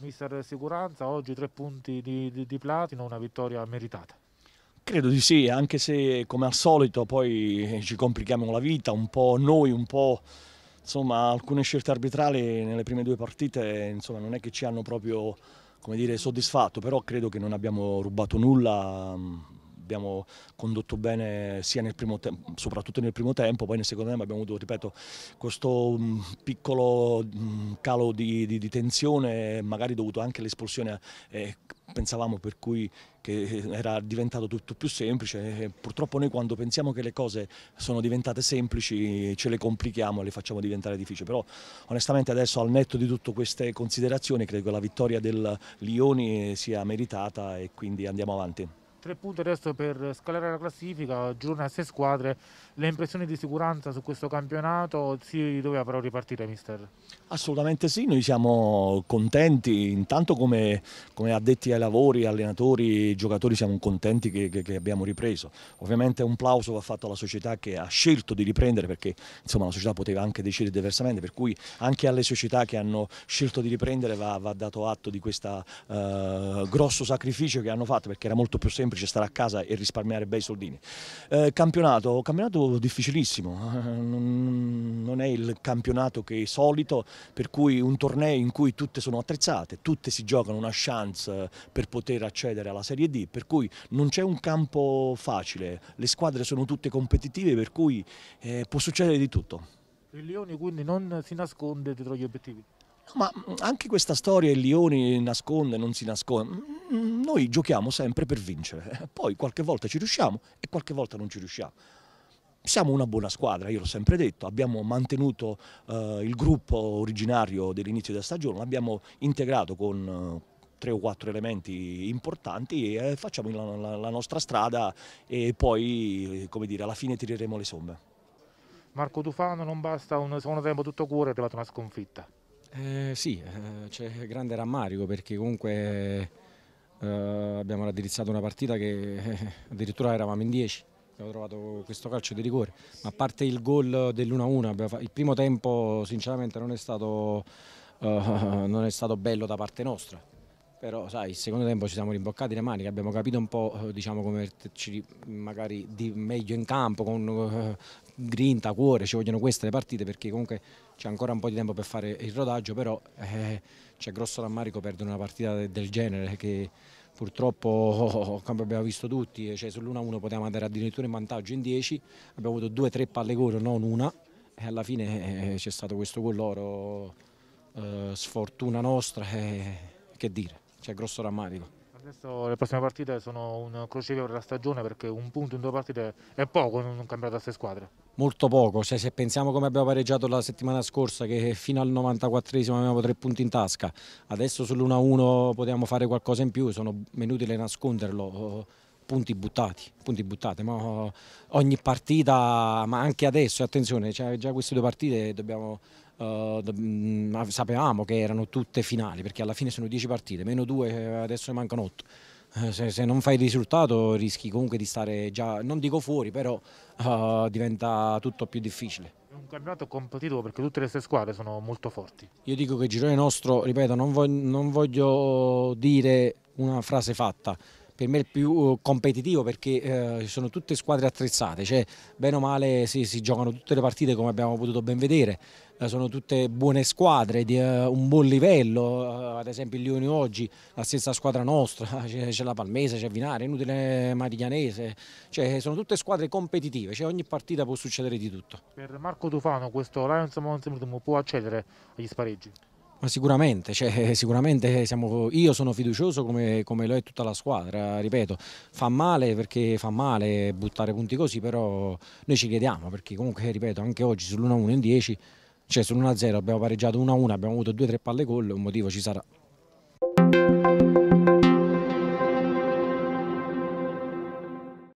Mister Sicurezza, oggi tre punti di, di, di platino, una vittoria meritata. Credo di sì, anche se come al solito poi eh, ci complichiamo la vita, un po' noi, un po' insomma alcune scelte arbitrali nelle prime due partite insomma, non è che ci hanno proprio come dire, soddisfatto, però credo che non abbiamo rubato nulla mm, abbiamo condotto bene nel tempo, soprattutto nel primo tempo, poi nel secondo tempo abbiamo avuto, ripeto, questo mm, piccolo mm, calo di, di, di tensione, magari dovuto anche all'espulsione, eh, pensavamo per cui che eh, era diventato tutto più semplice, eh, purtroppo noi quando pensiamo che le cose sono diventate semplici ce le complichiamo e le facciamo diventare difficili, però onestamente adesso al netto di tutte queste considerazioni credo che la vittoria del Lioni sia meritata e quindi andiamo avanti. Tre punti adesso per scalare la classifica, giorno a sei squadre. Le impressioni di sicurezza su questo campionato si doveva però ripartire, mister? Assolutamente sì, noi siamo contenti, intanto come, come addetti ai lavori, allenatori, giocatori siamo contenti che, che, che, abbiamo ripreso. Ovviamente un plauso va fatto alla società che ha scelto di riprendere perché insomma, la società poteva anche decidere diversamente, per cui anche alle società che hanno scelto di riprendere va, va dato atto di questo eh, grosso sacrificio che hanno fatto perché era molto più semplice semplice stare a casa e risparmiare bei soldini. Eh, campionato, campionato difficilissimo, non è il campionato che è solito, per cui un torneo in cui tutte sono attrezzate, tutte si giocano una chance per poter accedere alla Serie D, per cui non c'è un campo facile, le squadre sono tutte competitive, per cui eh, può succedere di tutto. Il Leone quindi non si nasconde dietro gli obiettivi? ma mm, anche questa storia il Lioni nasconde, non si nasconde, mm, mm, noi giochiamo sempre per vincere, poi qualche volta ci riusciamo e qualche volta non ci riusciamo. Siamo una buona squadra, io l'ho sempre detto, abbiamo mantenuto eh, il gruppo originario dell'inizio della stagione, l'abbiamo integrato con eh, tre o quattro elementi importanti e eh, facciamo la, la, la nostra strada e poi eh, come dire, alla fine tireremo le somme. Marco Tufano non basta un secondo tempo tutto cuore, è arrivata una sconfitta. Eh, sì, eh, c'è grande rammarico perché comunque eh, abbiamo raddrizzato una partita che eh, addirittura eravamo in 10, abbiamo trovato questo calcio di rigore, ma a parte il gol dell'1-1, il primo tempo sinceramente non è, stato, eh, non è stato bello da parte nostra. Però sai, il secondo tempo ci siamo rimboccati le maniche, abbiamo capito un po' eh, diciamo, come metterci magari di meglio in campo, con, grinta, cuore, ci vogliono queste le partite perché comunque c'è ancora un po' di tempo per fare il rodaggio, però eh, c'è grosso rammarico perdere una partita del genere che purtroppo come abbiamo visto tutti, eh, cioè sull'1-1 potevamo andare addirittura in vantaggio in 10, abbiamo avuto 2-3 palle gol, non una, e alla fine eh, c'è stato questo gol loro, eh, sfortuna nostra, eh, che dire, c'è grosso rammarico. Adesso le prossime partite sono un crocevia per la stagione perché un punto in due partite è poco in un campionato a sei squadre molto poco, cioè, se pensiamo come abbiamo pareggiato la settimana scorsa che fino al 94esimo avevamo tre punti in tasca, adesso sull'1-1 potevamo fare qualcosa in più, sono inutile nasconderlo, punti buttati, punti buttati, ma ogni partita, ma anche adesso, attenzione, cioè, già queste due partite dobbiamo... Uh, sapevamo che erano tutte finali perché alla fine sono 10 partite, meno 2 eh, adesso ne mancano 8 eh, se, se, non fai il risultato rischi comunque di stare già, non dico fuori, però uh, diventa tutto più difficile. È un campionato competitivo perché tutte le sue squadre sono molto forti. Io dico che il girone nostro, ripeto, non voglio, non voglio dire una frase fatta, per me il più uh, competitivo perché eh, sono tutte squadre attrezzate, cioè bene o male sì, si giocano tutte le partite come abbiamo potuto ben vedere, eh, sono tutte buone squadre di eh, un buon livello, eh, ad esempio il Lione oggi, la stessa squadra nostra, c'è, la Palmese, c'è Vinare, Inutile Mariglianese, cioè sono tutte squadre competitive, cioè ogni partita può succedere di tutto. Per Marco Tufano questo Lions Montemurtum può accedere agli spareggi? Ma sicuramente, cioè, sicuramente siamo, io sono fiducioso come, come, lo è tutta la squadra, ripeto, fa male perché fa male buttare punti così, però noi ci chiediamo perché comunque, ripeto, anche oggi sull'1-1 in 10, cioè sull'1-0 abbiamo pareggiato 1-1, abbiamo avuto 2-3 palle gol, un motivo ci sarà.